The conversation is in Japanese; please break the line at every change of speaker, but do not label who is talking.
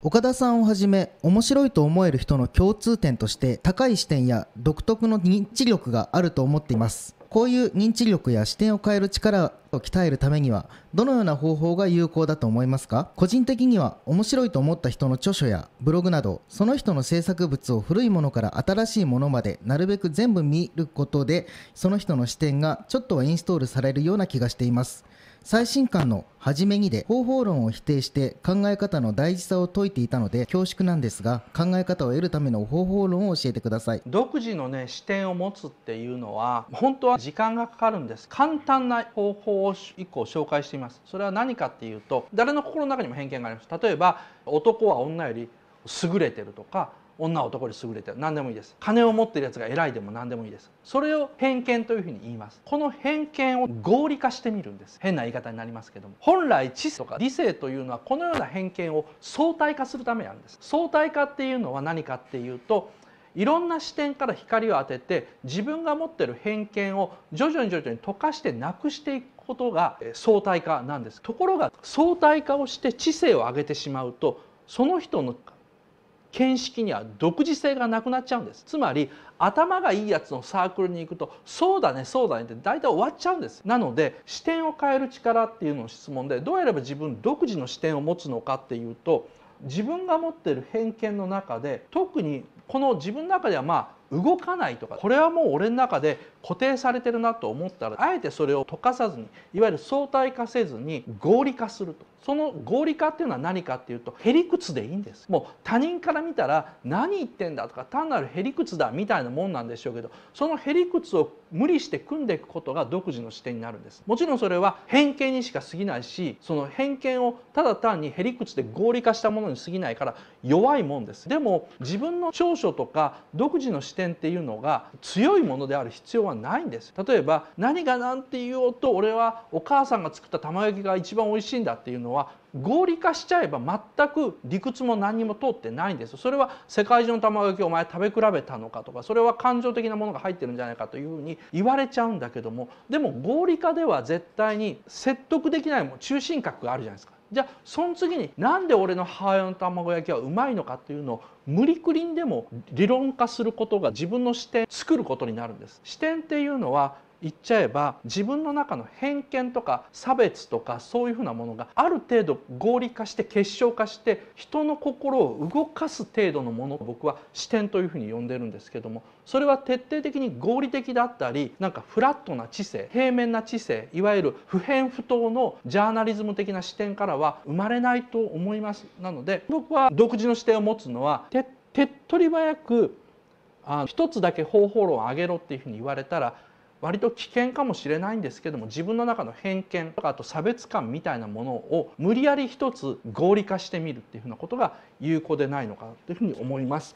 岡田さんをはじめ面白いと思える人の共通点として高い視点や独特の認知力があると思っていますこういう認知力や視点を変える力を鍛えるためにはどのような方法が有効だと思いますか個人的には面白いと思った人の著書やブログなどその人の制作物を古いものから新しいものまでなるべく全部見ることでその人の視点がちょっとはインストールされるような気がしています最新刊の初めにで方法論を否定して考え方の大事さを説いていたので恐縮なんですが考え方を得るための方法論を教えてください
独自のね視点を持つっていうのは本当は時間がかかるんです簡単な方法を1個紹介していますそれは何かっていうと誰の心の中にも偏見があります例えば男は女より優れてるとか女男に優れてる何でもいいです金を持ってるやつが偉いでも何でもいいですそれを偏見というふうに言いますこの偏見を合理化してみるんです変な言い方になりますけども本来知性とか理性というのはこのような偏見を相対化するためなんです相対化っていうのは何かっていうといろんな視点から光を当てて自分が持ってる偏見を徐々に徐々に溶かしてなくしていくことが相対化なんですところが相対化をして知性を上げてしまうとその人の見識には独自性がなくなっちゃうんですつまり頭がいいやつのサークルに行くとそうだねそうだねって大体終わっちゃうんですなので視点を変える力っていうのを質問でどうやれば自分独自の視点を持つのかっていうと自分が持ってる偏見の中で特にこの自分の中ではまあ動かないとかこれはもう俺の中で固定されてるなと思ったらあえてそれを溶かさずにいわゆる相対化せずに合理化するとその合理化っていうのは何かっていうとへりくつでいいんですもう他人から見たら何言ってんだとか単なるへりくつだみたいなもんなんでしょうけどそのへりくつを無理して組んでいくことが独自の視点になるんですもちろんそれは偏見にしか過ぎないしその偏見をただ単にへりくで合理化したものに過ぎないから弱いもんですでも自分の長所とか独自の視点っていうのが強いものである必要はないんです例えば何が何て言おうと俺はお母さんが作った玉焼きが一番美味しいんだっていうのは合理化しちゃえば全く理屈も何も通ってないんですそれは世界中の卵焼きをお前食べ比べたのかとかそれは感情的なものが入ってるんじゃないかというふうに言われちゃうんだけどもでも合理化では絶対に説得できないも中心核があるじゃないですか。じゃあその次になんで俺の母親の卵焼きはうまいのかっていうのを無理くりにでも理論化することが自分の視点作ることになるんです視点っていうのは言っちゃえば自分の中の偏見とか差別とかそういうふうなものがある程度合理化して結晶化して人の心を動かす程度のものを僕は視点というふうに呼んでるんですけどもそれは徹底的に合理的だったりなんかフラットな知性平面な知性いわゆる不偏不当のジャーナリズム的な視点からは生まれないと思いますなので僕は独自の視点を持つのは手っ取り早くあ一つだけ方法論を上げろっていうふうに言われたら割と危険かもしれないんですけども自分の中の偏見とかあと差別感みたいなものを無理やり一つ合理化してみるっていうふうなことが有効でないのかなというふうに思います。